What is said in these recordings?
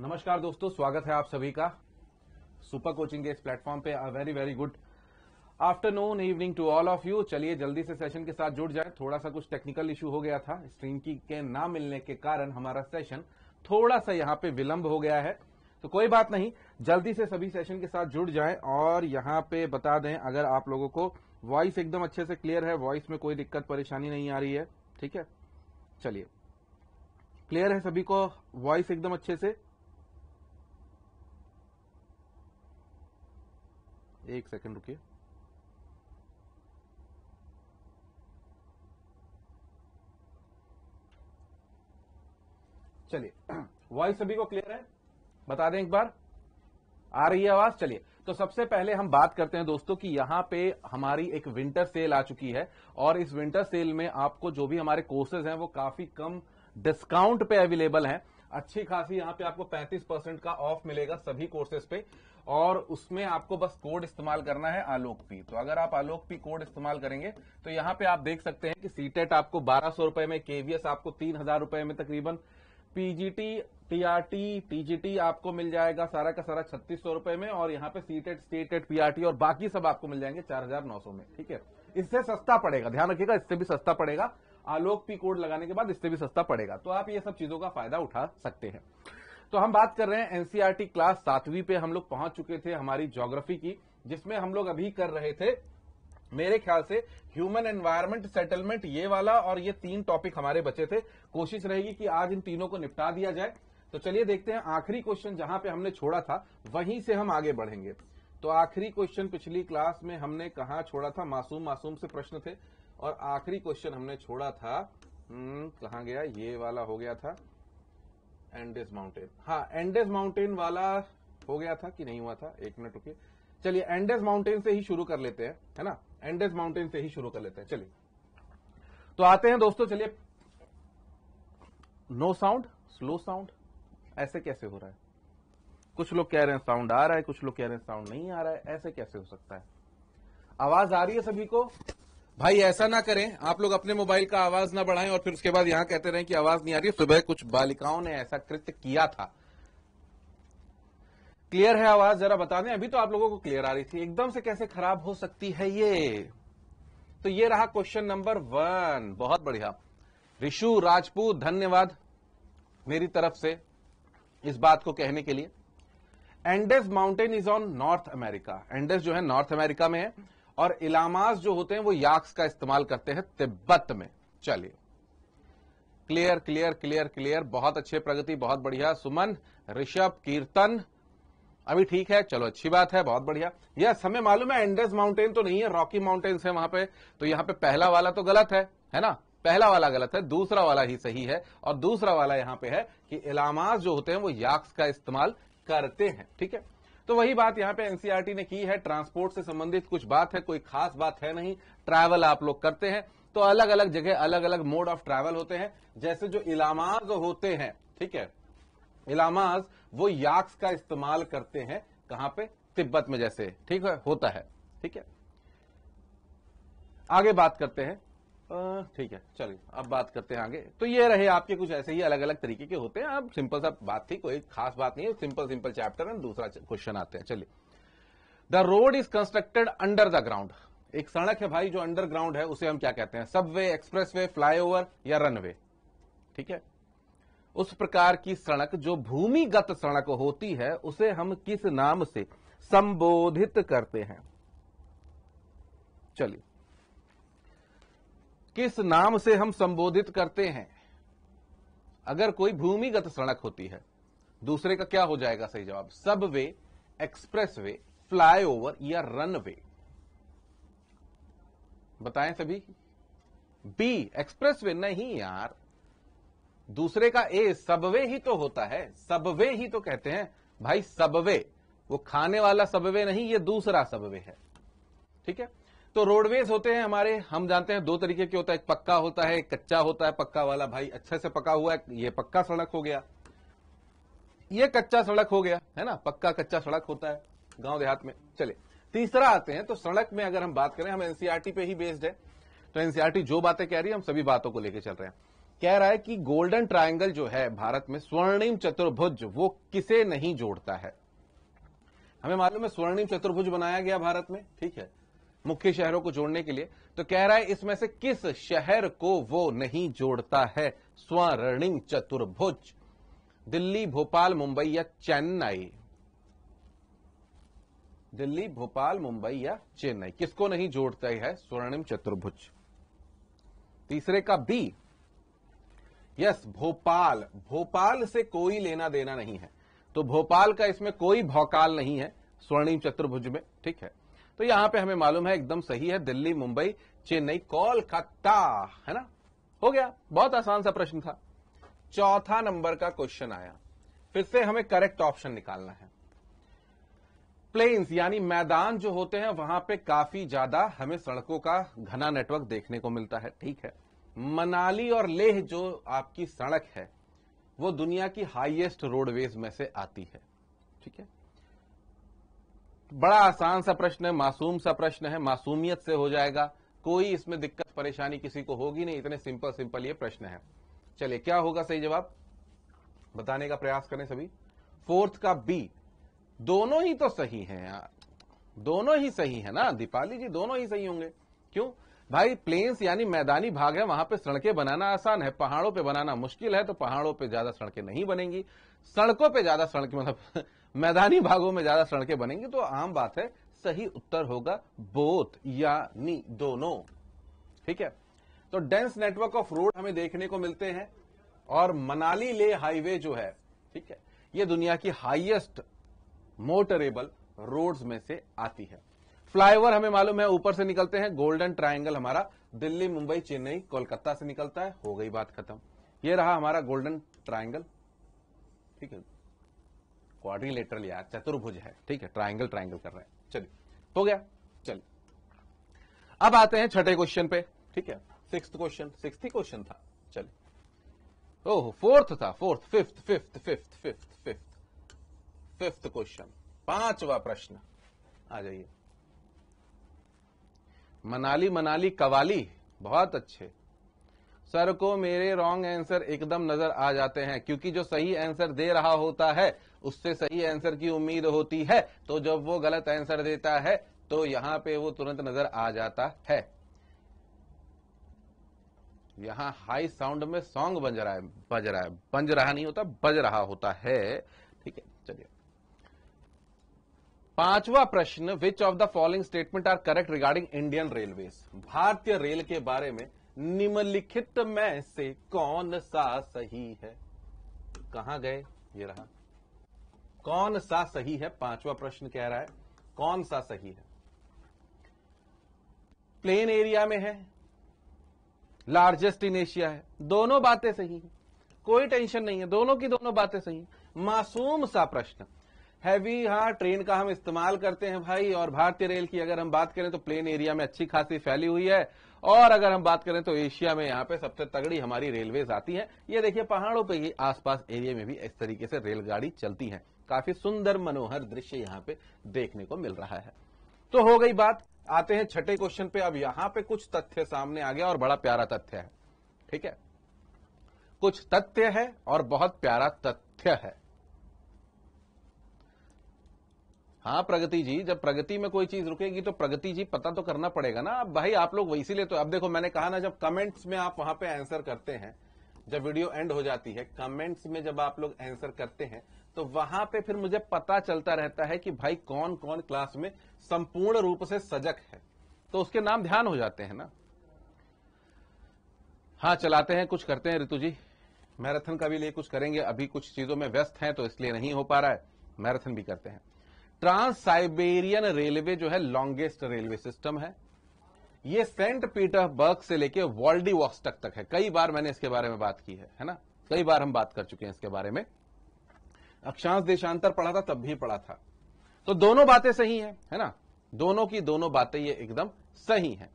नमस्कार दोस्तों स्वागत है आप सभी का सुपर कोचिंग के इस प्लेटफॉर्म पे very very good afternoon evening to all of you चलिए जल्दी से सेशन के साथ जुड़ जाए थोड़ा सा कुछ टेक्निकल इश्यू हो गया था स्ट्रीम की के ना मिलने के कारण हमारा सेशन थोड़ा सा यहाँ पे विलंब हो गया है तो कोई बात नहीं जल्दी से सभी सेशन के साथ जुड़ जाए और यहाँ पे बता दें अगर आप लोगों को वॉइस एकदम अच्छे से क्लियर है वॉइस में कोई दिक्कत परेशानी नहीं आ रही है ठीक है चलिए क्लियर है सभी को वॉइस एकदम अच्छे से एक सेकंड रुकिए चलिए वॉइस सभी को क्लियर है बता दें एक बार आ रही है आवाज चलिए तो सबसे पहले हम बात करते हैं दोस्तों कि यहां पे हमारी एक विंटर सेल आ चुकी है और इस विंटर सेल में आपको जो भी हमारे कोर्सेज हैं वो काफी कम डिस्काउंट पे अवेलेबल हैं अच्छी खासी यहां पे आपको 35 परसेंट का ऑफ मिलेगा सभी कोर्सेज पे और उसमें आपको बस कोड इस्तेमाल करना है आलोक पी तो अगर आप आलोक पी कोड इस्तेमाल करेंगे तो यहाँ पे आप देख सकते हैं कि सीटेट e आपको बारह सौ रुपए में केवीएस आपको तीन हजार रुपए में तकरीबन पीजीटी टीआरटी टीजीटी आपको मिल जाएगा सारा का सारा छत्तीस सौ रुपए में और यहाँ पे सीटेट स्टेटेट पीआरटी और बाकी सब आपको मिल जाएंगे चार हजार नौ सौ में ठीक है इससे सस्ता पड़ेगा ध्यान रखिएगा इससे भी सस्ता पड़ेगा आलोक पी कोड लगाने के बाद इससे भी सस्ता पड़ेगा तो आप ये सब चीजों का फायदा उठा सकते हैं तो हम बात कर रहे हैं एनसीईआरटी क्लास e सातवीं पे हम लोग पहुंच चुके थे हमारी ज्योग्राफी की जिसमें हम लोग अभी कर रहे थे मेरे ख्याल से ह्यूमन एनवायरमेंट सेटलमेंट ये वाला और ये तीन टॉपिक हमारे बचे थे कोशिश रहेगी कि आज इन तीनों को निपटा दिया जाए तो चलिए देखते हैं आखिरी क्वेश्चन जहां पे हमने छोड़ा था वहीं से हम आगे बढ़ेंगे तो आखिरी क्वेश्चन पिछली क्लास में हमने कहा छोड़ा था मासूम मासूम से प्रश्न थे और आखिरी क्वेश्चन हमने छोड़ा था हम्म, कहा गया ये वाला हो गया था एंडेस माउंटेन हाँ एंडेस माउंटेन वाला हो गया था कि नहीं हुआ था एक मिनट रुकिए चलिए एंडेस माउंटेन से ही शुरू कर लेते हैं है ना एंडेस माउंटेन से ही शुरू कर लेते हैं चलिए तो आते हैं दोस्तों चलिए नो साउंड स्लो साउंड ऐसे कैसे हो रहा है कुछ लोग कह रहे हैं साउंड आ रहा है कुछ लोग कह रहे हैं साउंड नहीं आ रहा है ऐसे कैसे हो सकता है आवाज आ रही है सभी को भाई ऐसा ना करें आप लोग अपने मोबाइल का आवाज ना बढ़ाएं और फिर उसके बाद यहां कहते रहे कि आवाज नहीं आ रही सुबह कुछ बालिकाओं ने ऐसा कृत्य किया था क्लियर है आवाज जरा बता दें अभी तो आप लोगों को क्लियर आ रही थी एकदम से कैसे खराब हो सकती है ये तो ये रहा क्वेश्चन नंबर वन बहुत बढ़िया ऋषु राजपूत धन्यवाद मेरी तरफ से इस बात को कहने के लिए Andes mountain is on North America Andes जो है नॉर्थ अमेरिका में है और इलामास जो होते हैं वो याक्स का इस्तेमाल करते हैं तिब्बत में चलिए क्लियर क्लियर क्लियर क्लियर बहुत अच्छे प्रगति बहुत बढ़िया सुमन ऋषभ कीर्तन अभी ठीक है चलो अच्छी बात है बहुत बढ़िया यस हमें मालूम है एंडेस माउंटेन तो नहीं है रॉकी माउंटेन्स है वहां पे तो यहां पे पहला वाला तो गलत है है ना पहला वाला गलत है दूसरा वाला ही सही है और दूसरा वाला यहां पे है कि इलामास जो होते हैं वो याक्स का इस्तेमाल करते हैं ठीक है तो वही बात यहाँ पे एनसीआरटी ने की है ट्रांसपोर्ट से संबंधित कुछ बात है कोई खास बात है नहीं ट्रैवल आप लोग करते हैं तो अलग अलग जगह अलग अलग मोड ऑफ ट्रैवल होते हैं जैसे जो इलामाज होते हैं ठीक है इलामाज वो याक्स का इस्तेमाल करते हैं कहां पे तिब्बत में जैसे ठीक है होता है ठीक है आगे बात करते हैं ठीक है चलिए अब बात करते हैं आगे तो ये रहे आपके कुछ ऐसे ही अलग अलग तरीके के होते हैं अब सिंपल सा बात थी कोई खास बात नहीं है सिंपल सिंपल चैप्टर है दूसरा क्वेश्चन आते हैं चलिए the road is constructed under the ground एक सड़क है भाई जो अंडरग्राउंड है उसे हम क्या कहते हैं सबवे एक्सप्रेस वे फ्लाईओवर या रनवे ठीक है उस प्रकार की सड़क जो भूमिगत सड़क होती है उसे हम किस नाम से संबोधित करते हैं चलिए किस नाम से हम संबोधित करते हैं अगर कोई भूमिगत सड़क होती है दूसरे का क्या हो जाएगा सही जवाब subway expressway flyover या रन वे बताएं सभी बी एक्सप्रेस वे नहीं यार दूसरे का ए सबवे ही तो होता है सबवे ही तो कहते हैं भाई सबवे वो खाने वाला सबवे नहीं ये दूसरा सबवे है ठीक है तो रोडवेज होते हैं हमारे हम जानते हैं दो तरीके के होता है एक पक्का होता है एक कच्चा होता है पक्का वाला भाई अच्छे से पका हुआ है ये पक्का सड़क हो गया ये कच्चा सड़क हो गया है ना पक्का कच्चा सड़क होता है गांव देहात में चले तीसरा आते हैं तो सड़क में अगर हम बात करें हम एनसीआरटी e पे ही बेस्ड है तो एनसीआरटी e जो बातें कह रही है हम सभी बातों को लेकर चल रहे हैं कह रहा है कि गोल्डन ट्रायंगल जो है भारत में स्वर्णिम चतुर्भुज वो किसे नहीं जोड़ता है हमें मालूम है स्वर्णिम चतुर्भुज बनाया गया भारत में ठीक है मुख्य शहरों को जोड़ने के लिए तो कह रहा है इसमें से किस शहर को वो नहीं जोड़ता है स्वर्णिम चतुर्भुज दिल्ली भोपाल मुंबई या चेन्नई दिल्ली भोपाल मुंबई या चेन्नई किसको नहीं जोड़ता है स्वर्णिम चतुर्भुज तीसरे का बी यस भोपाल भोपाल से कोई लेना देना नहीं है तो भोपाल का इसमें कोई भौकाल नहीं है स्वर्णिम चतुर्भुज में ठीक है तो यहां पे हमें मालूम है एकदम सही है दिल्ली मुंबई चेन्नई कोलकाता है ना हो गया बहुत आसान सा प्रश्न था चौथा नंबर का क्वेश्चन आया फिर से हमें करेक्ट ऑप्शन निकालना है प्लेन्स यानी मैदान जो होते हैं वहां पे काफी ज्यादा हमें सड़कों का घना नेटवर्क देखने को मिलता है ठीक है मनाली और लेह जो आपकी सड़क है वो दुनिया की हाईएस्ट रोडवेज में से आती है ठीक है बड़ा आसान सा प्रश्न है मासूम सा प्रश्न है मासूमियत से हो जाएगा कोई इसमें दिक्कत परेशानी किसी को होगी नहीं इतने सिंपल सिंपल ये प्रश्न है चलिए क्या होगा सही जवाब बताने का प्रयास करें सभी फोर्थ का बी दोनों ही तो सही है दोनों ही सही है ना दीपाली जी दोनों ही सही होंगे क्यों भाई प्लेन्स यानी मैदानी भाग है वहां पे सड़कें बनाना आसान है पहाड़ों पे बनाना मुश्किल है तो पहाड़ों पे ज्यादा सड़कें नहीं बनेंगी सड़कों पे ज्यादा सड़क मतलब मैदानी भागों में ज्यादा सड़कें बनेंगी तो आम बात है सही उत्तर होगा बोथ यानी दोनों ठीक है तो डेंस नेटवर्क ऑफ रोड हमें देखने को मिलते हैं और मनाली ले हाईवे जो है ठीक है ये दुनिया की हाइएस्ट मोटरेबल रोड्स में से आती है फ्लाईओवर हमें मालूम है ऊपर से निकलते हैं गोल्डन ट्रायंगल हमारा दिल्ली मुंबई चेन्नई कोलकाता से निकलता है हो गई बात खत्म ये रहा हमारा गोल्डन ट्राइंगल ठीक है क्वाड्रिलेटरल यार चतुर्भुज है ठीक है ट्राइंगल ट्रायंगल कर रहे हैं चलिए हो गया चलिए अब आते हैं छठे क्वेश्चन पे ठीक है सिक्स क्वेश्चन सिक्स क्वेश्चन था चलिए ओह फोर्थ था fourth fifth fifth fifth fifth fifth fifth question पांचवा प्रश्न आ जाइए मनाली मनाली कवाली बहुत अच्छे सर को मेरे रॉन्ग आंसर एकदम नजर आ जाते हैं क्योंकि जो सही आंसर दे रहा होता है उससे सही आंसर की उम्मीद होती है तो जब वो गलत आंसर देता है तो यहां पे वो तुरंत नजर आ जाता है यहां हाई साउंड में सॉन्ग बज रहा है बज रहा है बज रहा नहीं होता बज रहा होता है ठीक है चलिए पांचवा प्रश्न which of the following statement are correct regarding Indian railway भारतीय रेल के बारे में निम्नलिखित में से कौन सा सही है कहा गए ये रहा कौन सा सही है पांचवा प्रश्न कह रहा है कौन सा सही है प्लेन एरिया में है लार्जेस्ट इन एशिया है दोनों बातें सही है कोई टेंशन नहीं है दोनों की दोनों बातें सही है मासूम सा प्रश्न हैवी हाँ ट्रेन का हम इस्तेमाल करते हैं भाई और भारतीय रेल की अगर हम बात करें तो प्लेन एरिया में अच्छी खासी फैली हुई है और अगर हम बात करें तो एशिया में यहाँ पे सबसे तगड़ी हमारी रेलवेज आती है ये देखिए पहाड़ों पे ही आसपास एरिया में भी इस तरीके से रेलगाड़ी चलती है काफी सुंदर मनोहर दृश्य यहाँ पे देखने को मिल रहा है तो हो गई बात आते हैं छठे क्वेश्चन पे अब यहाँ पे कुछ तथ्य सामने आ गया और बड़ा प्यारा तथ्य है ठीक है कुछ तथ्य है और बहुत प्यारा तथ्य है हाँ प्रगति जी जब प्रगति में कोई चीज रुकेगी तो प्रगति जी पता तो करना पड़ेगा ना अब भाई आप लोग ले तो अब देखो मैंने कहा ना जब कमेंट्स में आप वहां पे आंसर करते हैं जब वीडियो एंड हो जाती है कमेंट्स में जब आप लोग आंसर करते हैं तो वहां पे फिर मुझे पता चलता रहता है कि भाई कौन कौन क्लास में संपूर्ण रूप से सजग है तो उसके नाम ध्यान हो जाते हैं ना हाँ चलाते हैं कुछ करते हैं ऋतु जी मैराथन का भी लिए कुछ करेंगे अभी कुछ चीजों में व्यस्त हैं तो इसलिए नहीं हो पा रहा है मैराथन भी करते हैं ट्रांस साइबेरियन रेलवे जो है लॉन्गेस्ट रेलवे सिस्टम है ये सेंट पीटर्सबर्ग से लेके वर्ल्डी वॉक्सटक तक तक है कई बार मैंने इसके बारे में बात की है है ना कई बार हम बात कर चुके हैं इसके बारे में अक्षांश देशांतर पढ़ा था तब भी पढ़ा था तो दोनों बातें सही है है ना दोनों की दोनों बातें ये एकदम सही है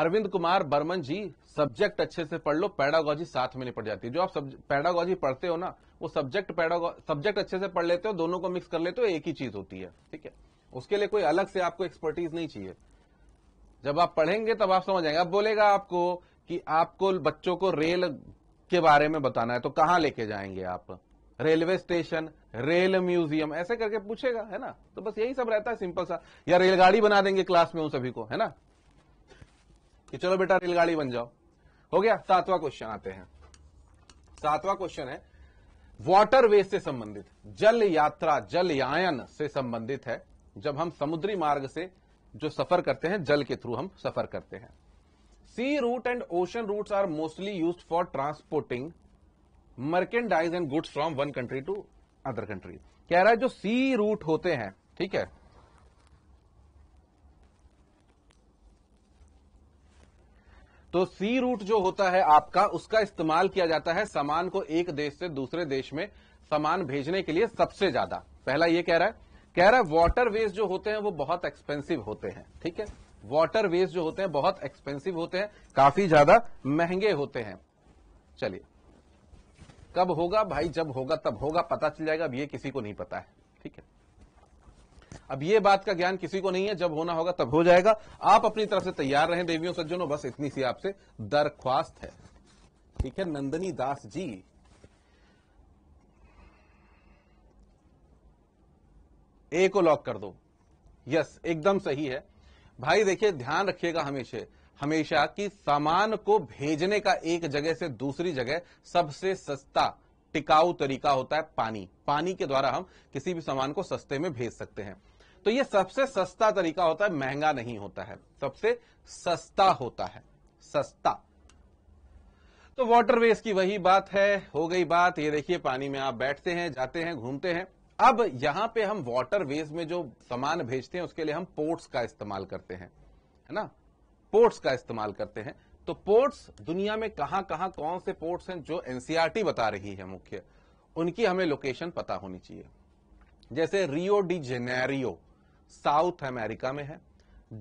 अरविंद कुमार बर्मन जी सब्जेक्ट अच्छे से पढ़ लो पैडागोजी साथ में निपट जाती है जो आप पैडागोजी पढ़ते हो ना वो सब्जेक्ट पैडागो सब्जेक्ट अच्छे से पढ़ लेते हो दोनों को मिक्स कर लेते हो एक ही चीज होती है ठीक है उसके लिए कोई अलग से आपको एक्सपर्टीज नहीं चाहिए जब आप पढ़ेंगे तब आप समझ आएंगे अब बोलेगा आपको कि आपको बच्चों को रेल के बारे में बताना है तो कहां लेके जाएंगे आप रेलवे स्टेशन रेल म्यूजियम ऐसे करके पूछेगा है ना तो बस यही सब रहता है सिंपल सा या रेलगाड़ी बना देंगे क्लास में उन सभी को है ना कि चलो बेटा रेलगाड़ी बन जाओ हो गया सातवां क्वेश्चन आते हैं सातवां क्वेश्चन है वाटर वे से संबंधित जल यात्रा जल यायन से संबंधित है जब हम समुद्री मार्ग से जो सफर करते हैं जल के थ्रू हम सफर करते हैं sea route and ocean routes are mostly use for transporting merchandise and goods from one country to other country कह रहा है जो सी रूट होते हैं ठीक है तो सी रूट जो होता है आपका उसका इस्तेमाल किया जाता है सामान को एक देश से दूसरे देश में सामान भेजने के लिए सबसे ज्यादा पहला ये कह रहा है कह रहा है वाटर वेज जो होते हैं वो बहुत एक्सपेंसिव होते हैं ठीक है वाटर वेज जो होते हैं बहुत एक्सपेंसिव होते हैं काफी ज्यादा महंगे होते हैं चलिए कब होगा भाई जब होगा तब होगा पता चल जाएगा अब ये किसी को नहीं पता है ठीक है अब ये बात का ज्ञान किसी को नहीं है जब होना होगा तब हो जाएगा आप अपनी तरफ से तैयार रहें देवियों सज्जनों बस इतनी सी आपसे दरख्वास्त है ठीक है नंदनी दास जी ए को लॉक कर दो यस एकदम सही है भाई देखिए ध्यान रखिएगा हमेशा हमेशा कि सामान को भेजने का एक जगह से दूसरी जगह सबसे सस्ता टिकाऊ तरीका होता है पानी पानी के द्वारा हम किसी भी सामान को सस्ते में भेज सकते हैं तो ये सबसे सस्ता तरीका होता है महंगा नहीं होता है सबसे सस्ता होता है सस्ता तो वाटरवेज की वही बात है हो गई बात ये देखिए पानी में आप बैठते हैं जाते हैं घूमते हैं अब यहां पे हम वाटरवेज में जो सामान भेजते हैं उसके लिए हम पोर्ट्स का इस्तेमाल करते हैं है ना पोर्ट्स का इस्तेमाल करते हैं तो पोर्ट्स दुनिया में कहां कहां कौन से पोर्ट्स हैं जो एनसीआरटी बता रही है मुख्य उनकी हमें लोकेशन पता होनी चाहिए जैसे Rio de Janeiro South America में है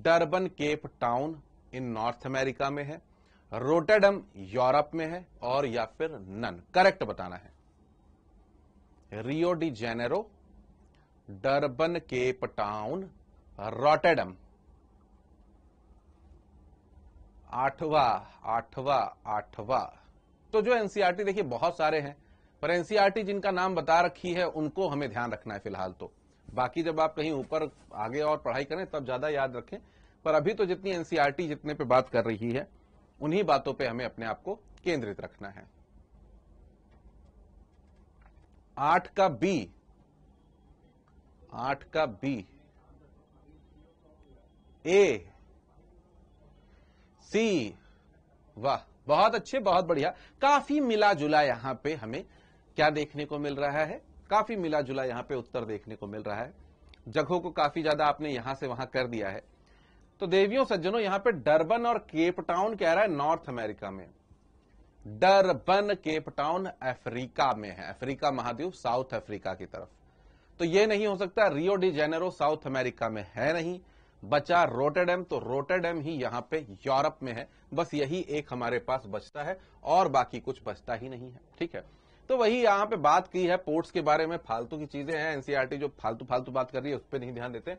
Durban Cape Town in North America में है रोटेडम यूरोप में है और या फिर नन करेक्ट बताना है Rio de Janeiro Durban Cape Town Rotterdam आठवा आठवा आठवा तो जो एनसीआरटी e देखिए बहुत सारे हैं पर एनसीआरटी e जिनका नाम बता रखी है उनको हमें ध्यान रखना है फिलहाल तो बाकी जब आप कहीं ऊपर आगे और पढ़ाई करें तब ज्यादा याद रखें पर अभी तो जितनी एनसीआरटी e जितने पे बात कर रही है उन्हीं बातों पे हमें अपने आप को केंद्रित रखना है आठ का बी आठ का बी ए सी वाह बहुत अच्छे बहुत बढ़िया काफी मिला जुला यहां पे हमें क्या देखने को मिल रहा है काफी मिला जुला यहां पे उत्तर देखने को मिल रहा है जगहों को काफी ज्यादा आपने यहां से वहां कर दिया है तो देवियों सज्जनों यहां पे डरबन और केपटाउन कह रहा है नॉर्थ अमेरिका में डरबन केपटाउन अफ्रीका में है अफ्रीका महाद्वीप साउथ अफ्रीका की तरफ तो यह नहीं हो सकता Rio de Janeiro South America में है नहीं बचा रोटेडम तो रोटेडम ही यहां पे यूरोप में है बस यही एक हमारे पास बचता है और बाकी कुछ बचता ही नहीं है ठीक है तो वही यहां पे बात की है पोर्ट्स के बारे में फालतू की चीजें हैं एनसीआरटी जो फालतू फालतू बात कर रही है उस पर नहीं ध्यान देते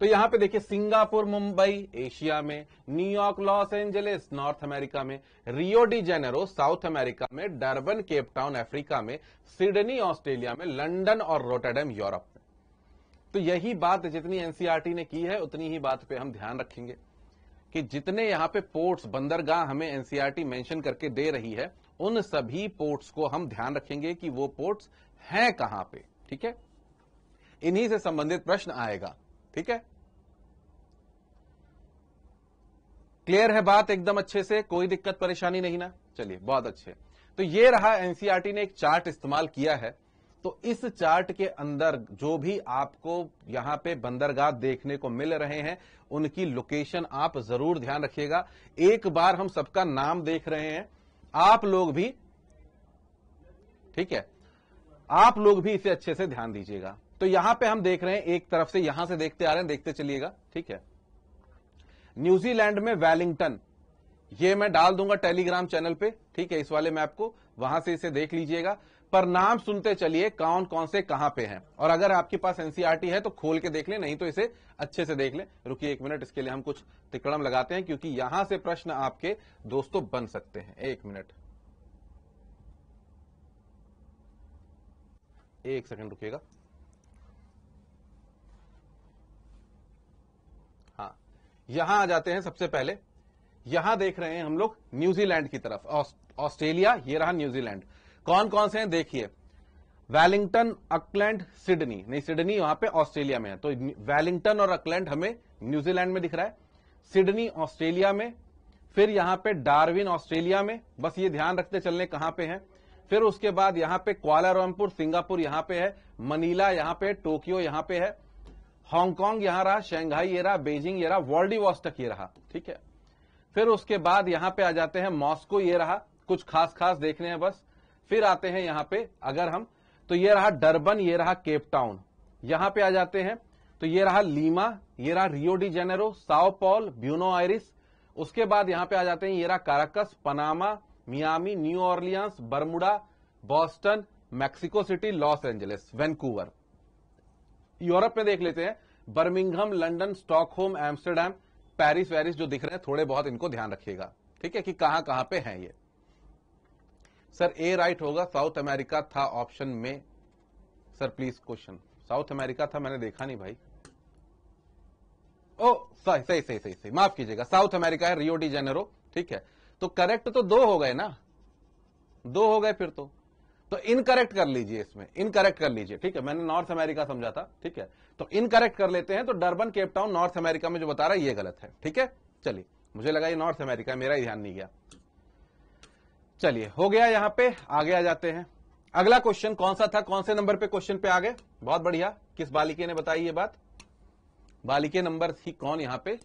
तो यहां पे देखिए सिंगापुर मुंबई एशिया में New York Los Angeles North America में Rio de Janeiro South America में डर्बन केपटाउन अफ्रीका में सिडनी ऑस्ट्रेलिया में लंडन और रोटेडम यूरोप में तो यही बात जितनी एनसीआरटी ने की है उतनी ही बात पे हम ध्यान रखेंगे कि जितने यहां पे पोर्ट्स बंदरगाह हमें एनसीआरटी मेंशन करके दे रही है उन सभी पोर्ट्स को हम ध्यान रखेंगे कि वो पोर्ट्स हैं कहां पे ठीक है इन्हीं से संबंधित प्रश्न आएगा ठीक है क्लियर है बात एकदम अच्छे से कोई दिक्कत परेशानी नहीं ना चलिए बहुत अच्छे तो ये रहा एनसीआरटी ने एक चार्ट इस्तेमाल किया है तो इस चार्ट के अंदर जो भी आपको यहां पे बंदरगाह देखने को मिल रहे हैं उनकी लोकेशन आप जरूर ध्यान रखिएगा एक बार हम सबका नाम देख रहे हैं आप लोग भी ठीक है आप लोग भी इसे अच्छे से ध्यान दीजिएगा तो यहां पे हम देख रहे हैं एक तरफ से यहां से देखते आ रहे हैं देखते चलिएगा ठीक है न्यूजीलैंड में वेलिंगटन ये मैं डाल दूंगा टेलीग्राम चैनल पे ठीक है इस वाले मैप को वहां से इसे देख लीजिएगा पर नाम सुनते चलिए कौन कौन से कहां पे हैं और अगर आपके पास एनसीआरटी है तो खोल के देख ले नहीं तो इसे अच्छे से देख ले रुकिए एक मिनट इसके लिए हम कुछ तिकड़म लगाते हैं क्योंकि यहां से प्रश्न आपके दोस्तों बन सकते हैं एक मिनट एक सेकंड रुकिएगा हाँ यहां आ जाते हैं सबसे पहले यहां देख रहे हैं हम लोग न्यूजीलैंड की तरफ ऑस्ट्रेलिया ये रहा न्यूजीलैंड कौन कौन से हैं देखिए वेलिंगटन अकलैंड सिडनी नहीं सिडनी वहां पे ऑस्ट्रेलिया में है तो वेलिंगटन और अकलैंड हमें न्यूजीलैंड में दिख रहा है सिडनी ऑस्ट्रेलिया में फिर यहां पे डार्विन ऑस्ट्रेलिया में बस ये ध्यान रखते चलने कहां पे हैं फिर उसके बाद यहां पे क्वालालंपुर सिंगापुर यहां पे है मनीला यहां पे टोक्यो यहां पे है हांगकांग यहां रहा शंघाई ये रहा बेजिंग ये रहा वॉस्टक ये रहा ठीक है फिर उसके बाद यहां पे आ जाते हैं मॉस्को ये रहा कुछ खास खास देखने हैं बस फिर आते हैं यहां पे अगर हम तो ये रहा डरबन ये रहा केपटाउन यहां पे आ जाते हैं तो ये रहा लीमा ये रहा Rio de Janeiro Sao Paulo Buenos Aires उसके बाद यहां पे आ जाते हैं ये रहा Caracas Panama Miami New Orleans Bermuda Boston Mexico City Los Angeles Vancouver Europe में देख लेते हैं Birmingham London Stockholm Amsterdam Paris वेरिस जो दिख रहे हैं थोड़े बहुत इनको ध्यान रखिएगा ठीक है कि कहां कहां पे हैं ये सर ए राइट होगा साउथ अमेरिका था ऑप्शन में sir please question South America था मैंने देखा नहीं भाई ओ oh, सही सही सही सही सही माफ कीजिएगा साउथ अमेरिका है रियो डी जेनेरो ठीक है तो करेक्ट तो दो हो गए ना दो हो गए फिर तो तो इनकरेक्ट कर लीजिए इसमें इनकरेक्ट कर लीजिए ठीक है मैंने नॉर्थ अमेरिका समझा था ठीक है तो इनकरेक्ट कर लेते हैं तो डर्बन केपटाउन नॉर्थ अमेरिका में जो बता रहा है ये गलत है ठीक है चलिए मुझे लगा ये नॉर्थ अमेरिका मेरा ही ध्यान नहीं गया चलिए हो गया यहां पे आगे आ जाते हैं अगला क्वेश्चन कौन सा था कौन से नंबर पे क्वेश्चन पे आ गए बहुत बढ़िया किस बालिके ने बताई ये बात बालिके नंबर थी कौन यहां पे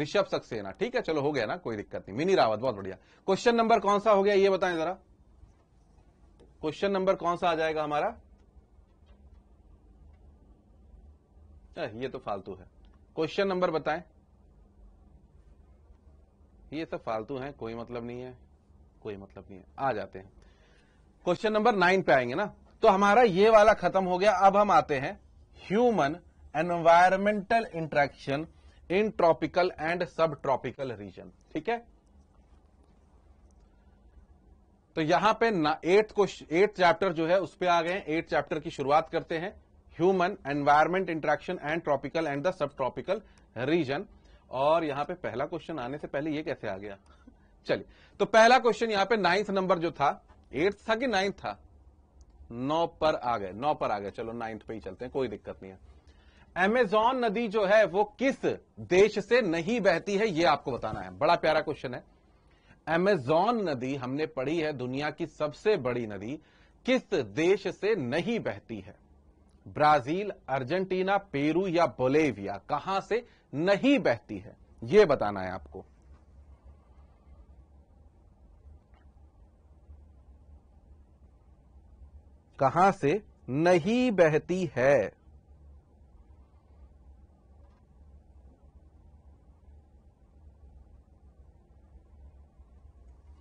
ऋषभ सक्सेना ठीक है चलो हो गया ना कोई दिक्कत नहीं मिनी रावत बहुत बढ़िया क्वेश्चन नंबर कौन सा हो गया ये बताएं जरा क्वेश्चन नंबर कौन सा आ जाएगा हमारा ये तो फालतू है क्वेश्चन नंबर बताएं ये सब फालतू हैं कोई मतलब नहीं है कोई मतलब नहीं है आ जाते हैं क्वेश्चन नंबर नाइन पे आएंगे ना तो हमारा ये वाला खत्म हो गया अब हम आते हैं human environmental interaction in tropical and subtropical region ठीक है तो यहां पे एट क्वेश्चन एट चैप्टर जो है उस पर आ गए एट चैप्टर की शुरुआत करते हैं human environment interaction and tropical and the subtropical region और यहां पे पहला क्वेश्चन आने से पहले ये कैसे आ गया चलिए तो पहला क्वेश्चन यहां पे नाइन्थ नंबर जो था एट्थ था कि नाइन्थ था नौ पर आ गए नौ पर आ गए चलो नाइन्थ पे ही चलते हैं कोई दिक्कत नहीं है एमेजॉन नदी जो है वो किस देश से नहीं बहती है ये आपको बताना है बड़ा प्यारा क्वेश्चन है एमेजॉन नदी हमने पढ़ी है दुनिया की सबसे बड़ी नदी किस देश से नहीं बहती है ब्राजील अर्जेंटीना पेरू या बोलेविया कहां से नहीं बहती है यह बताना है आपको कहां से नहीं बहती है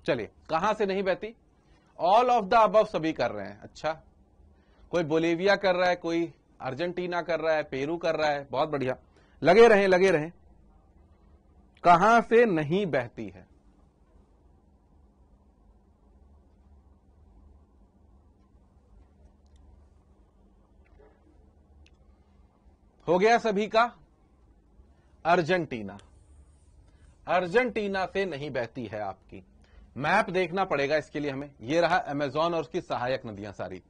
चलिए कहां से नहीं बहती ऑल ऑफ द अबव सभी कर रहे हैं अच्छा कोई बोलीविया कर रहा है कोई अर्जेंटीना कर रहा है पेरू कर रहा है बहुत बढ़िया लगे रहे लगे रहे कहां से नहीं बहती है हो गया सभी का अर्जेंटीना अर्जेंटीना से नहीं बहती है आपकी मैप देखना पड़ेगा इसके लिए हमें ये रहा अमेजॉन और उसकी सहायक नदियां सारी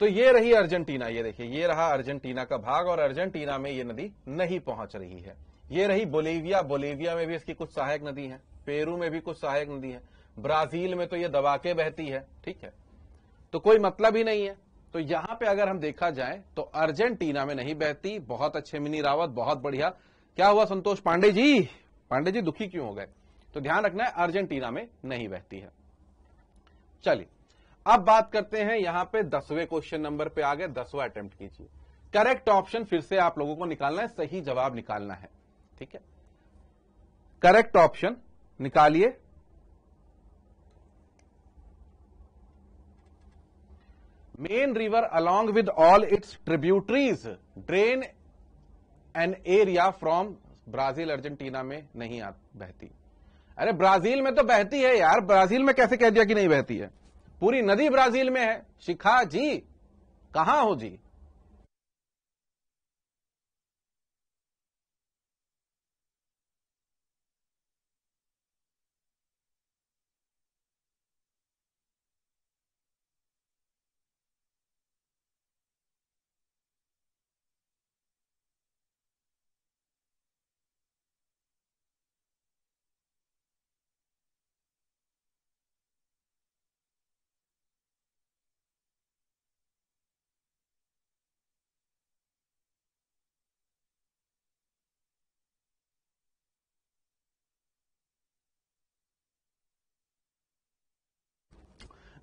तो ये रही अर्जेंटीना ये देखिए ये रहा अर्जेंटीना का भाग और अर्जेंटीना में ये नदी नहीं पहुंच रही है ये रही बोलेविया बोलेविया में भी इसकी कुछ सहायक नदी है पेरू में भी कुछ सहायक नदी है ब्राजील में तो ये दबाके बहती है ठीक है तो कोई मतलब ही नहीं है तो यहां पे अगर हम देखा जाए तो अर्जेंटीना में नहीं बहती बहुत अच्छे मिनी रावत बहुत बढ़िया क्या हुआ संतोष पांडे जी पांडे जी दुखी क्यों हो गए तो ध्यान रखना है अर्जेंटीना में नहीं बहती है चलिए अब बात करते हैं यहां पे दसवें क्वेश्चन नंबर पे आ गए दसवा अटेम्प्ट कीजिए करेक्ट ऑप्शन फिर से आप लोगों को निकालना है सही जवाब निकालना है ठीक है करेक्ट ऑप्शन निकालिए main river along with all its tributaries drain an area from Brazil Argentina में नहीं आ बहती अरे ब्राजील में तो बहती है यार ब्राजील में कैसे कह दिया कि नहीं बहती है पूरी नदी ब्राजील में है शिखा जी कहां हो जी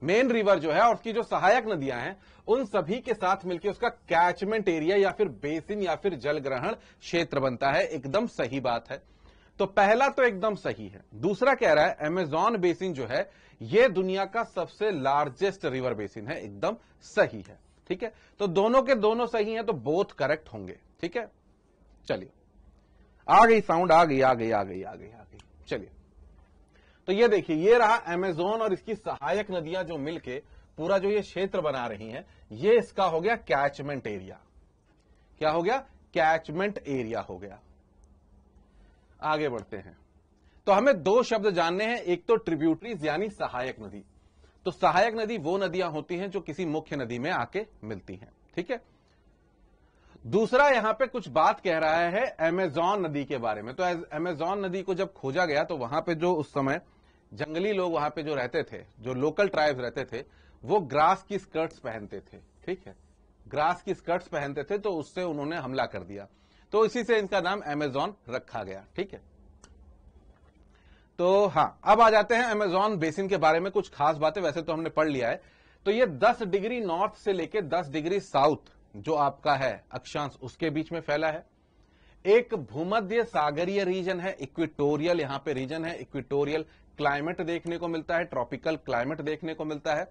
मेन रिवर जो है और उसकी जो सहायक नदियां हैं उन सभी के साथ मिलकर उसका कैचमेंट एरिया या फिर बेसिन या फिर जल ग्रहण क्षेत्र बनता है एकदम सही बात है तो पहला तो एकदम सही है दूसरा कह रहा है एमेजॉन बेसिन जो है यह दुनिया का सबसे लार्जेस्ट रिवर बेसिन है एकदम सही है ठीक है तो दोनों के दोनों सही हैं तो बोथ करेक्ट होंगे ठीक है चलिए आ गई साउंड आ गई आ गई आ गई आ गई आ गई चलिए तो ये देखिए ये रहा एमेजोन और इसकी सहायक नदियां जो मिलके पूरा जो ये क्षेत्र बना रही हैं ये इसका हो गया कैचमेंट एरिया क्या हो गया कैचमेंट एरिया हो गया आगे बढ़ते हैं तो हमें दो शब्द जानने हैं एक तो ट्रिब्यूटरीज यानी सहायक नदी तो सहायक नदी वो नदियां होती हैं जो किसी मुख्य नदी में आके मिलती हैं ठीक है दूसरा यहां पे कुछ बात कह रहा है एमेजॉन नदी के बारे में तो एमेजॉन नदी को जब खोजा गया तो वहां पे जो उस समय जंगली लोग वहां पे जो रहते थे जो लोकल ट्राइब्स रहते थे वो ग्रास की स्कर्ट्स पहनते थे ठीक है ग्रास की स्कर्ट्स पहनते थे तो उससे उन्होंने हमला कर दिया तो इसी से इनका नाम एमेजॉन रखा गया ठीक है तो हाँ अब आ जाते हैं एमेजॉन बेसिन के बारे में कुछ खास बातें वैसे तो हमने पढ़ लिया है तो ये 10 डिग्री नॉर्थ से लेके 10 डिग्री साउथ जो आपका है अक्षांश उसके बीच में फैला है एक भूमध्य सागरीय रीजन है इक्विटोरियल यहां पे रीजन है इक्विटोरियल क्लाइमेट देखने को मिलता है ट्रॉपिकल क्लाइमेट देखने को मिलता है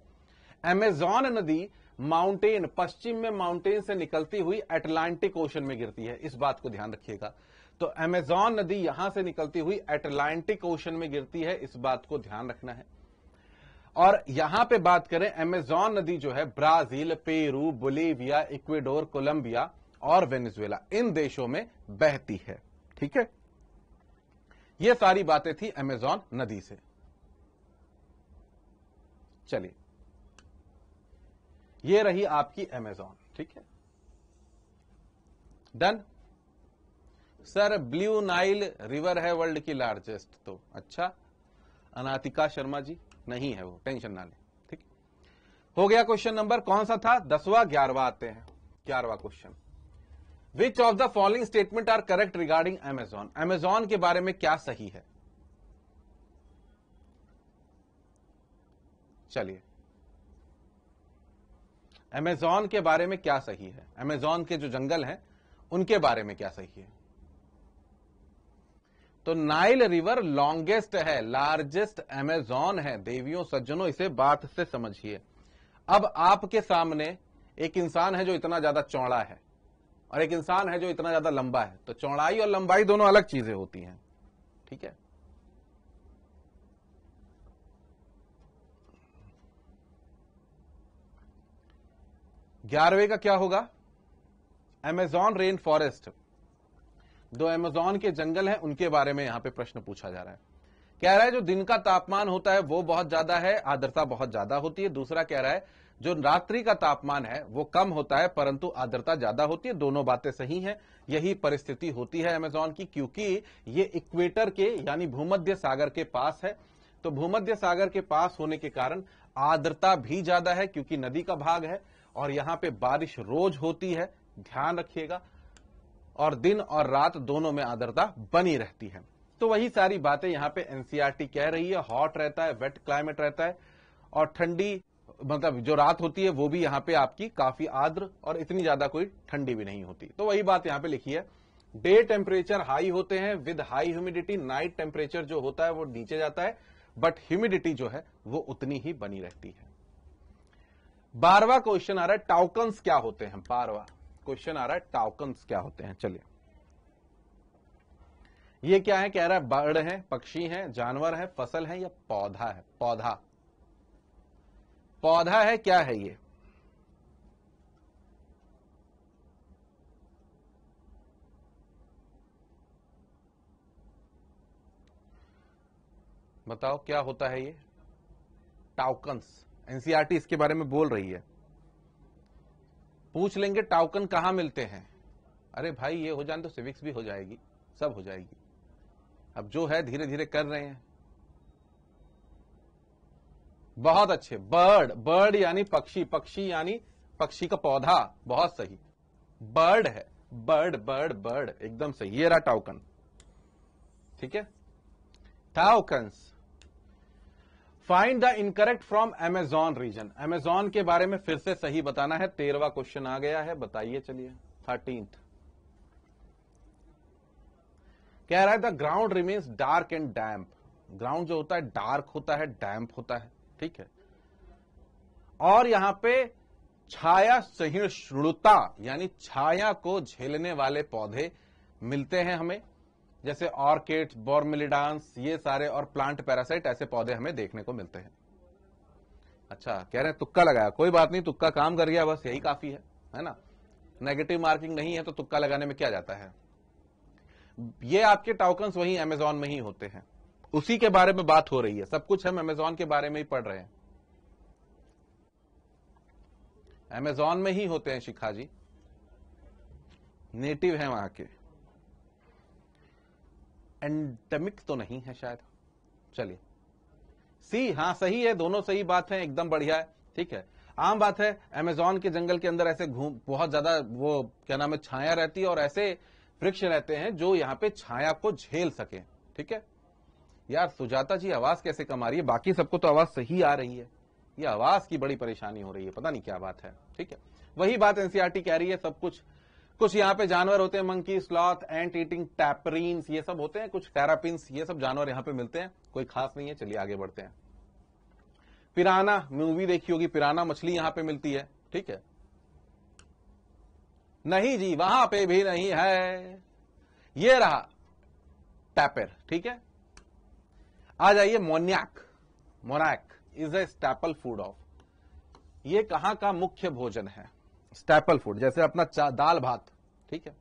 एमेजॉन नदी माउंटेन पश्चिम में माउंटेन से निकलती हुई अटलांटिक ओशन में गिरती है इस बात को ध्यान रखिएगा तो एमेजॉन नदी यहां से निकलती हुई अटलांटिक ओशन में गिरती है इस बात को ध्यान रखना है और यहां पे बात करें एमेजॉन नदी जो है Brazil Peru Bolivia Ecuador Colombia और वेनेजुएला इन देशों में बहती है ठीक है ये सारी बातें थी अमेजॉन नदी से चलिए ये रही आपकी अमेजॉन ठीक है done sir blue Nile river है वर्ल्ड की लार्जेस्ट तो अच्छा अनातिका शर्मा जी नहीं है वो टेंशन ना ले ठीक हो गया क्वेश्चन नंबर कौन सा था दसवा ग्यारहवा आते हैं ग्यारहवा question which of the following statement are correct regarding Amazon Amazon के बारे में क्या सही है चलिए एमेजॉन के बारे में क्या सही है एमेजॉन के जो जंगल हैं उनके बारे में क्या सही है तो नाइल रिवर लॉन्गेस्ट है लार्जेस्ट एमेजॉन है देवियों सज्जनों इसे बात से समझिए अब आपके सामने एक इंसान है जो इतना ज्यादा चौड़ा है और एक इंसान है जो इतना ज्यादा लंबा है तो चौड़ाई और लंबाई दोनों अलग चीजें होती हैं ठीक है ग्यारहवें का क्या होगा एमेजॉन रेन फॉरेस्ट जो एमेजॉन के जंगल हैं उनके बारे में यहां पे प्रश्न पूछा जा रहा है कह रहा है जो दिन का तापमान होता है वो बहुत ज्यादा है आर्द्रता बहुत ज्यादा होती है दूसरा कह रहा है जो रात्रि का तापमान है वो कम होता है परंतु आर्द्रता ज्यादा होती है दोनों बातें सही हैं यही परिस्थिति होती है अमेजोन की क्योंकि ये इक्वेटर के यानी भूमध्य सागर के पास है तो भूमध्य सागर के पास होने के कारण आर्द्रता भी ज्यादा है क्योंकि नदी का भाग है और यहाँ पे बारिश रोज होती है ध्यान रखिएगा और दिन और रात दोनों में आर्द्रता बनी रहती है तो वही सारी बातें यहाँ पे एनसीआरटी e कह रही है हॉट रहता है वेट क्लाइमेट रहता है और ठंडी मतलब जो रात होती है वो भी यहाँ पे आपकी काफी आर्द्र और इतनी ज्यादा कोई ठंडी भी नहीं होती तो वही बात यहाँ पे लिखी है डे टेम्परेचर हाई होते हैं with high humidity night temperature जो होता है वो नीचे जाता है बट ह्यूमिडिटी जो है वो उतनी ही बनी रहती है बारवा क्वेश्चन आ रहा है टाउकन्स क्या होते हैं बारवा क्वेश्चन आ रहा है टाउकन्स क्या होते हैं चलिए ये क्या है कह रहा है बर्ड है पक्षी है जानवर है फसल है या पौधा है पौधा पौधा है क्या है ये बताओ क्या होता है ये टाउकन्स एनसीआरटी इसके बारे में बोल रही है पूछ लेंगे टाउकन कहां मिलते हैं अरे भाई ये हो जाए तो सिविक्स भी हो जाएगी सब हो जाएगी अब जो है धीरे धीरे कर रहे हैं बहुत अच्छे बर्ड बर्ड यानी पक्षी पक्षी यानी पक्षी का पौधा बहुत सही बर्ड है बर्ड बर्ड बर्ड एकदम सही ये रहा टाउकन ठीक है toucans find the incorrect from Amazon region Amazon के बारे में फिर से सही बताना है तेरवा क्वेश्चन आ गया है बताइए चलिए थर्टींथ कह रहा है the ground remains dark and damp ground जो होता है डार्क होता है डैम्प होता है ठीक है और यहां पे छाया सहिष्णुता श्रुणुता यानी छाया को झेलने वाले पौधे मिलते हैं हमें जैसे ऑर्किड बोर्मिलिडांस ये सारे और प्लांट पैरासाइट ऐसे पौधे हमें देखने को मिलते हैं अच्छा कह रहे हैं तुक्का लगाया कोई बात नहीं तुक्का काम कर गया बस यही काफी है है ना नेगेटिव मार्किंग नहीं है तो तुक्का लगाने में क्या जाता है ये आपके टाउकन्स वही अमेजोन में ही होते हैं उसी के बारे में बात हो रही है सब कुछ हम अमेजॉन के बारे में ही पढ़ रहे हैं अमेजॉन में ही होते हैं शिखा जी नेटिव हैं वहां के एंडेमिक तो नहीं है शायद चलिए सी हाँ सही है दोनों सही बात है एकदम बढ़िया है ठीक है आम बात है अमेजोन के जंगल के अंदर ऐसे घूम बहुत ज्यादा वो क्या नाम है छाया रहती है और ऐसे वृक्ष रहते हैं जो यहां पे छाया को झेल सके ठीक है यार सुजाता जी आवाज कैसे कमा रही है बाकी सबको तो आवाज सही आ रही है ये आवाज की बड़ी परेशानी हो रही है पता नहीं क्या बात है ठीक है वही बात एनसीआरटी कह रही है सब कुछ कुछ यहाँ पे जानवर होते हैं monkey sloth ant eating tapirs ये सब होते हैं कुछ टेरापिन ये सब जानवर यहाँ पे मिलते हैं कोई खास नहीं है चलिए आगे बढ़ते हैं पिराना मूवी देखी होगी पिराना मछली यहाँ पे मिलती है ठीक है नहीं जी वहां पे भी नहीं है ये रहा टैपर ठीक है आ जाइए manioc manioc is a staple food of ये कहां का मुख्य भोजन है स्टैपल फूड जैसे अपना दाल भात ठीक है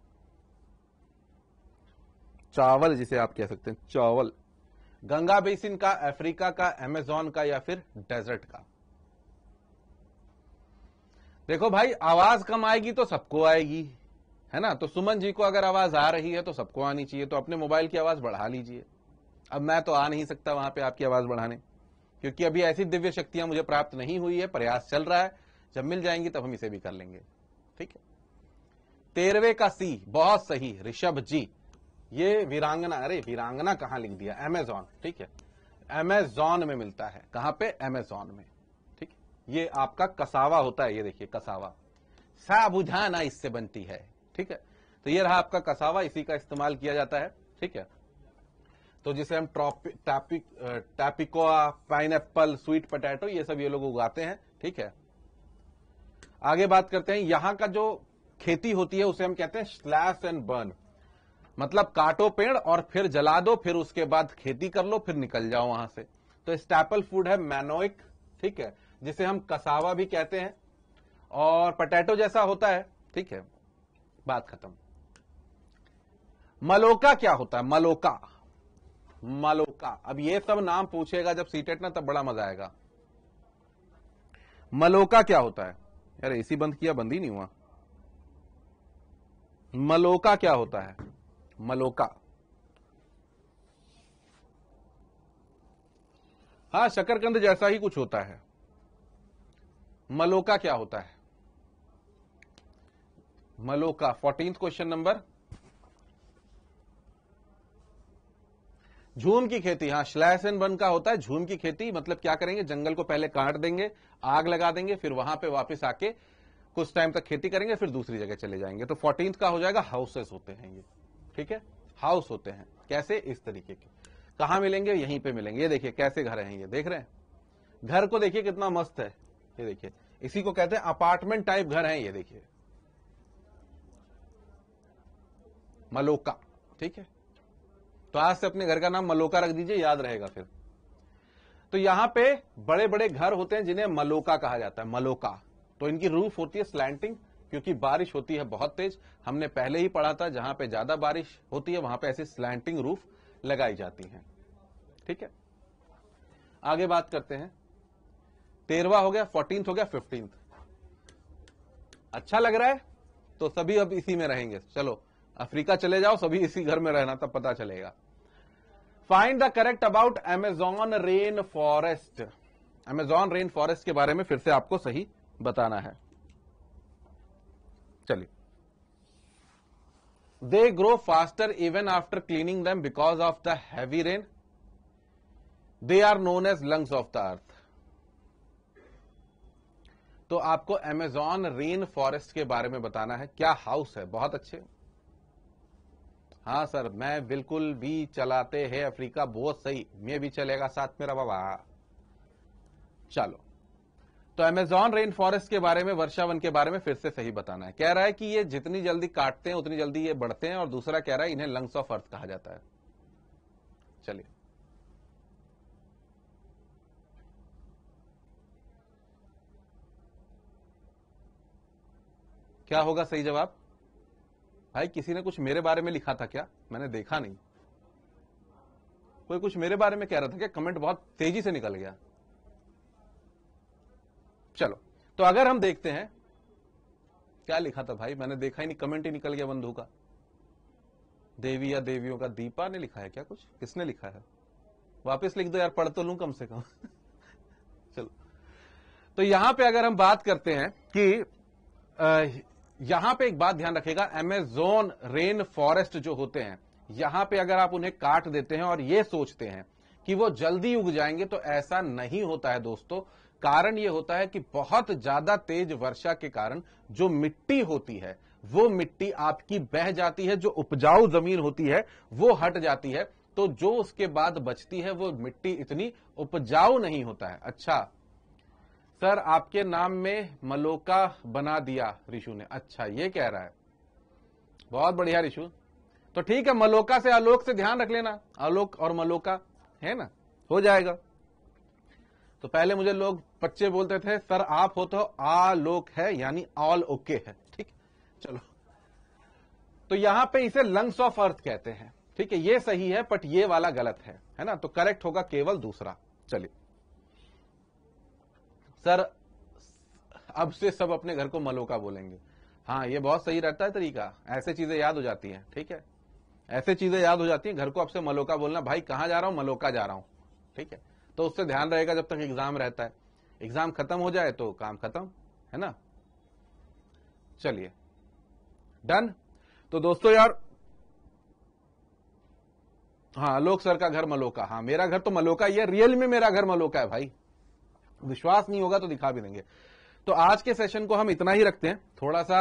चावल जिसे आप कह सकते हैं चावल गंगा बेसिन का अफ्रीका का एमेजोन का या फिर डेजर्ट का देखो भाई आवाज कम आएगी तो सबको आएगी है ना तो सुमन जी को अगर आवाज आ रही है तो सबको आनी चाहिए तो अपने मोबाइल की आवाज बढ़ा लीजिए अब मैं तो आ नहीं सकता वहां पे आपकी आवाज बढ़ाने क्योंकि अभी ऐसी दिव्य शक्तियां मुझे प्राप्त नहीं हुई है प्रयास चल रहा है जब मिल जाएंगी तब हम इसे भी कर लेंगे ठीक है तेरहवे का सी बहुत सही ऋषभ जी ये वीरांगना अरे वीरांगना कहां लिख दिया एमेजॉन ठीक है एमेजॉन में मिलता है कहां पे एमेजॉन में ठीक ये आपका कसावा होता है ये देखिए कसावा साबुझाना इससे बनती है ठीक है तो ये रहा आपका कसावा इसी का इस्तेमाल किया जाता है ठीक है तो जिसे हम topic tapioca pineapple sweet potato ये सब ये लोग उगाते हैं ठीक है आगे बात करते हैं यहां का जो खेती होती है उसे हम कहते हैं स्लैश एंड बर्न मतलब काटो पेड़ और फिर जला दो फिर उसके बाद खेती कर लो फिर निकल जाओ वहां से तो स्टैपल फूड है मैनोइक ठीक है जिसे हम कसावा भी कहते हैं और पटेटो जैसा होता है ठीक है बात खत्म मलोका क्या होता है मलोका मलोका अब ये सब नाम पूछेगा जब सीटेट ना तब बड़ा मजा आएगा मलोका क्या होता है यार एसी बंद किया बंद ही नहीं हुआ मलोका क्या होता है मलोका हाँ शकरकंद जैसा ही कुछ होता है मलोका क्या होता है मलोका फोर्टींथ क्वेश्चन नंबर झूम की खेती हाँ श्लैसन वन का होता है झूम की खेती मतलब क्या करेंगे जंगल को पहले काट देंगे आग लगा देंगे फिर वहां पे वापस आके कुछ टाइम तक खेती करेंगे फिर दूसरी जगह चले जाएंगे तो फोर्टीन का हो जाएगा हाउसेस होते हैं ये ठीक है हाउस होते हैं कैसे इस तरीके के कहा मिलेंगे यहीं पे मिलेंगे ये देखिए कैसे घर हैं ये देख रहे हैं घर को देखिए कितना मस्त है ये देखिए इसी को कहते हैं अपार्टमेंट टाइप घर है ये देखिए मलोका ठीक है तो आज से अपने घर का नाम मलोका रख दीजिए याद रहेगा फिर तो यहां पे बड़े बड़े घर होते हैं जिन्हें मलोका कहा जाता है मलोका तो इनकी रूफ होती है स्लैंटिंग क्योंकि बारिश होती है बहुत तेज हमने पहले ही पढ़ा था जहां पे ज्यादा बारिश होती है वहां पे ऐसी स्लैंटिंग रूफ लगाई जाती है ठीक है आगे बात करते हैं तेरवा हो गया फोर्टींथ हो गया फिफ्टींथ अच्छा लग रहा है तो सभी अब इसी में रहेंगे चलो अफ्रीका चले जाओ सभी इसी घर में रहना तब पता चलेगा find the correct about Amazon rain forest Amazon rain forest के बारे में फिर से आपको सही बताना है चलिए they grow faster even after cleaning them because of the heavy rain they are known as lungs of the earth तो आपको एमेजॉन रेन फॉरेस्ट के बारे में बताना है क्या हाउस है बहुत अच्छे हाँ सर मैं बिल्कुल भी चलाते हैं अफ्रीका बहुत सही मैं भी चलेगा साथ मेरा बाबा चलो तो अमेजॉन रेन फॉरेस्ट के बारे में वर्षा वन के बारे में फिर से सही बताना है कह रहा है कि ये जितनी जल्दी काटते हैं उतनी जल्दी ये बढ़ते हैं और दूसरा कह रहा है इन्हें लंग्स ऑफ अर्थ कहा जाता है चलिए क्या होगा सही जवाब भाई किसी ने कुछ मेरे बारे में लिखा था क्या मैंने देखा नहीं कोई कुछ मेरे बारे में कह रहा था क्या कमेंट बहुत तेजी से निकल गया चलो तो अगर हम देखते हैं क्या लिखा था भाई मैंने देखा ही नहीं कमेंट ही निकल गया बंधु का देवी या देवियों का दीपा ने लिखा है क्या कुछ किसने लिखा है वापस लिख दो यार पढ़ तो लू कम से कम चलो तो यहां पे अगर हम बात करते हैं कि यहां पे एक बात ध्यान रखेगा एमेजोन रेन फॉरेस्ट जो होते हैं यहां पे अगर आप उन्हें काट देते हैं और ये सोचते हैं कि वो जल्दी उग जाएंगे तो ऐसा नहीं होता है दोस्तों कारण ये होता है कि बहुत ज्यादा तेज वर्षा के कारण जो मिट्टी होती है वो मिट्टी आपकी बह जाती है जो उपजाऊ जमीन होती है वो हट जाती है तो जो उसके बाद बचती है वो मिट्टी इतनी उपजाऊ नहीं होता है अच्छा सर आपके नाम में मलोका बना दिया ऋषु ने अच्छा ये कह रहा है बहुत बढ़िया ऋषु तो ठीक है मलोका से आलोक से ध्यान रख लेना आलोक और मलोका है ना हो जाएगा तो पहले मुझे लोग बच्चे बोलते थे सर आप हो तो आलोक है यानी ऑल ओके है ठीक चलो तो यहां पे इसे लंग्स ऑफ अर्थ कहते हैं ठीक है ये सही है बट ये वाला गलत है है ना तो करेक्ट होगा केवल दूसरा चलिए सर अब से सब अपने घर को मलोका बोलेंगे हाँ ये बहुत सही रहता है तरीका ऐसे चीजें याद हो जाती हैं ठीक है ऐसे चीजें याद हो जाती हैं घर को अब से मलोका बोलना भाई कहाँ जा रहा हूं मलोका जा रहा हूं ठीक है तो उससे ध्यान रहेगा जब तक एग्जाम रहता है एग्जाम खत्म हो जाए तो काम खत्म है ना चलिए डन तो दोस्तों यार हाँ लोक सर का घर मलोका हाँ मेरा घर तो मलोका ही है रियल में मेरा घर मलोका है भाई विश्वास नहीं होगा तो दिखा भी देंगे तो आज के सेशन को हम इतना ही रखते हैं थोड़ा सा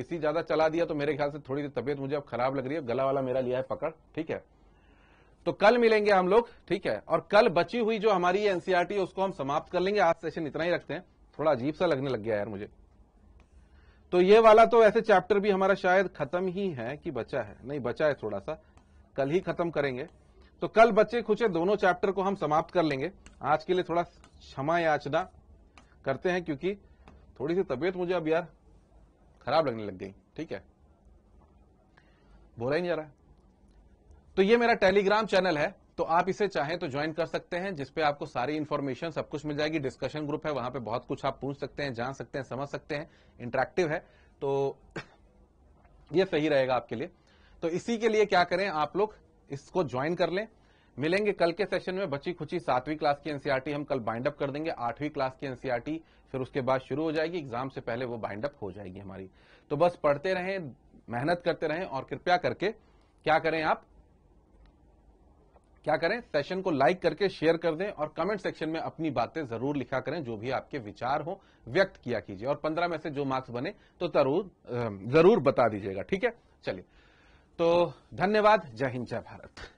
एसी ज्यादा चला दिया तो मेरे ख्याल से थोड़ी तबियत मुझे अब खराब लग रही है गला वाला मेरा लिया है पकड़ ठीक है तो कल मिलेंगे हम लोग ठीक है और कल बची हुई जो हमारी एनसीआरटी e उसको हम समाप्त कर लेंगे आज सेशन इतना ही रखते हैं थोड़ा अजीब सा लगने लग गया यार मुझे तो ये वाला तो ऐसे चैप्टर भी हमारा शायद खत्म ही है कि बचा है नहीं बचा है थोड़ा सा कल ही खत्म करेंगे तो कल बच्चे खुचे दोनों चैप्टर को हम समाप्त कर लेंगे आज के लिए थोड़ा क्षमा याचना करते हैं क्योंकि थोड़ी सी तबीयत मुझे अब यार खराब लगने लग गई ठीक है बोला ही नहीं जा रहा तो ये मेरा टेलीग्राम चैनल है तो आप इसे चाहें तो ज्वाइन कर सकते हैं जिसपे आपको सारी इन्फॉर्मेशन सब कुछ मिल जाएगी डिस्कशन ग्रुप है वहां पे बहुत कुछ आप पूछ सकते हैं जान सकते हैं समझ सकते हैं इंटरेक्टिव है तो ये सही रहेगा आपके लिए तो इसी के लिए क्या करें आप लोग इसको ज्वाइन कर लें मिलेंगे कल के सेशन में बची खुची सातवीं क्लास की एनसीईआरटी हम कल बाइंड अप कर देंगे आठवीं क्लास की एनसीईआरटी फिर उसके बाद शुरू हो जाएगी एग्जाम से पहले वो बाइंड अप हो जाएगी हमारी तो बस पढ़ते रहें मेहनत करते रहें और कृपया करके क्या करें आप क्या करें सेशन को लाइक करके शेयर कर दें और कमेंट सेक्शन में अपनी बातें जरूर लिखा करें जो भी आपके विचार हो व्यक्त किया कीजिए और पंद्रह में से जो मार्क्स बने तो तरूर जरूर बता दीजिएगा ठीक है चलिए तो धन्यवाद जय हिंद जय भारत